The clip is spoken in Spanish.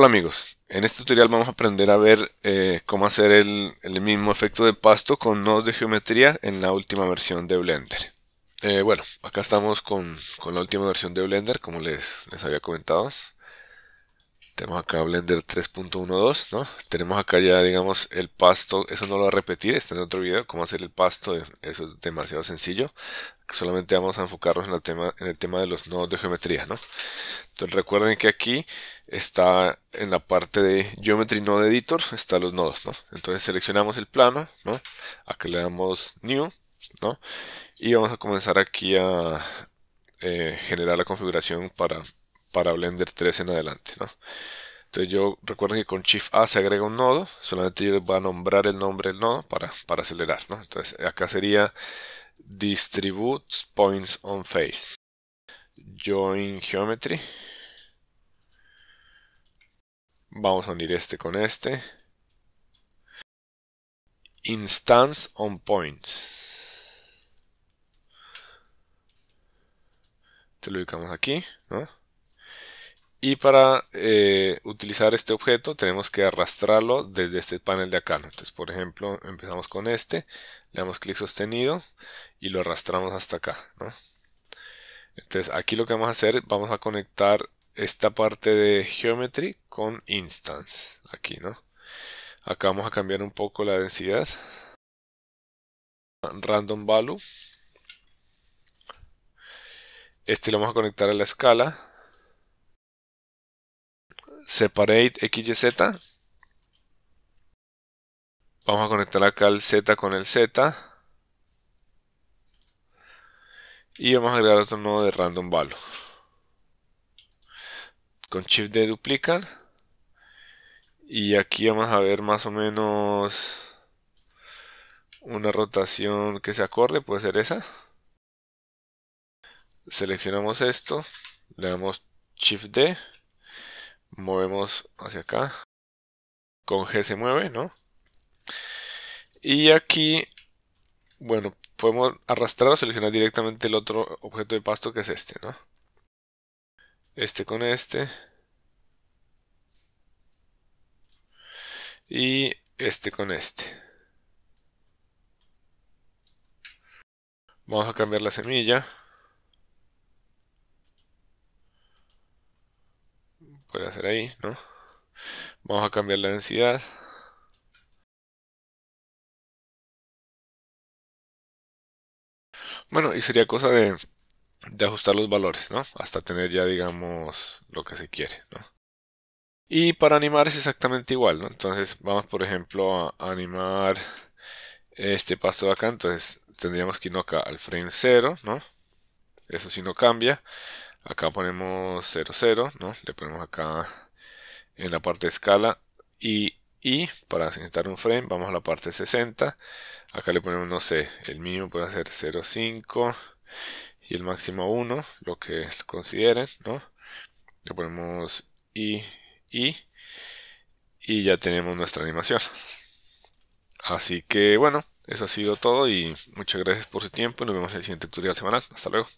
Hola amigos, en este tutorial vamos a aprender a ver eh, cómo hacer el, mismo efecto de pasto con nodos de geometría en la última versión de Blender. Eh, bueno, acá estamos con, la última versión de Blender, como les, les había comentado. Tenemos acá Blender 3.12, ¿no? Tenemos acá ya, digamos, el pasto. Eso no lo voy a repetir, está en otro video, cómo hacer el pasto. Eso es demasiado sencillo. Solamente vamos a enfocarnos en el tema, en el tema de los nodos de geometría, ¿no? Entonces recuerden que aquí está en la parte de Geometry Node Editor, están los nodos, ¿no? Entonces seleccionamos el plano, ¿no? Acá le damos New, ¿no? Y vamos a comenzar aquí a eh, generar la configuración para para Blender 3 en adelante. ¿no? Entonces yo recuerden que con Shift A se agrega un nodo, solamente yo les voy a nombrar el nombre del nodo para, acelerar. Entonces acá sería distribute points on face. Join geometry. Vamos a unir este con este. Instance on points. Te lo ubicamos aquí, ¿no? Y para eh, utilizar este objeto tenemos que arrastrarlo desde este panel de acá. Entonces, por ejemplo, empezamos con este, le damos clic sostenido y lo arrastramos hasta acá. Entonces, aquí lo que vamos a hacer, vamos a conectar esta parte de Geometry con Instance. Aquí, ¿no? Acá vamos a cambiar un poco la densidad. Random Value. Este lo vamos a conectar a la escala separate XYZ. Vamos a conectar acá el Z con el Z. Y vamos a agregar otro nodo de random value. Con shift D duplican. Y aquí vamos a ver más o menos una rotación que se acorde, puede ser esa. Seleccionamos esto, le damos Shift D movemos hacia acá. Con G se mueve, ¿no? Y aquí, bueno, podemos arrastrar o seleccionar directamente el otro objeto de pasto que es este, ¿no? Este con este. Y este con este. Vamos a cambiar la semilla. puede hacer ahí, ¿no? Vamos a cambiar la densidad. Bueno, y sería cosa de, ajustar los valores, ¿no? Hasta tener ya, digamos, lo que se quiere, ¿no? Y para animar es exactamente igual, ¿no? Entonces vamos, por ejemplo, a animar este paso de acá. Entonces tendríamos que no acá al frame 0, ¿no? Eso sí no cambia acá ponemos 00, ¿no? Le ponemos acá en la parte de escala y, y para necesitar un frame vamos a la parte 60. Acá le ponemos, no sé, el mínimo puede ser 0.5 y el máximo 1, lo que consideren, ¿no? Le ponemos y, y, y ya tenemos nuestra animación. Así que bueno, eso ha sido todo y muchas gracias por su tiempo. Nos vemos en el siguiente tutorial semanal. Hasta luego.